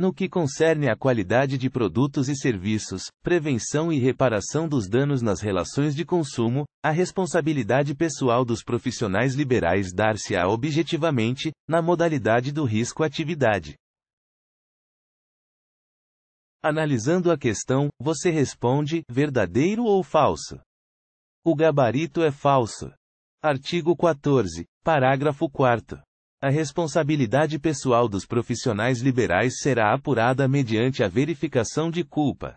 No que concerne à qualidade de produtos e serviços, prevenção e reparação dos danos nas relações de consumo, a responsabilidade pessoal dos profissionais liberais dar-se-á objetivamente, na modalidade do risco-atividade. Analisando a questão, você responde: verdadeiro ou falso? O gabarito é falso. Artigo 14, parágrafo 4. A responsabilidade pessoal dos profissionais liberais será apurada mediante a verificação de culpa.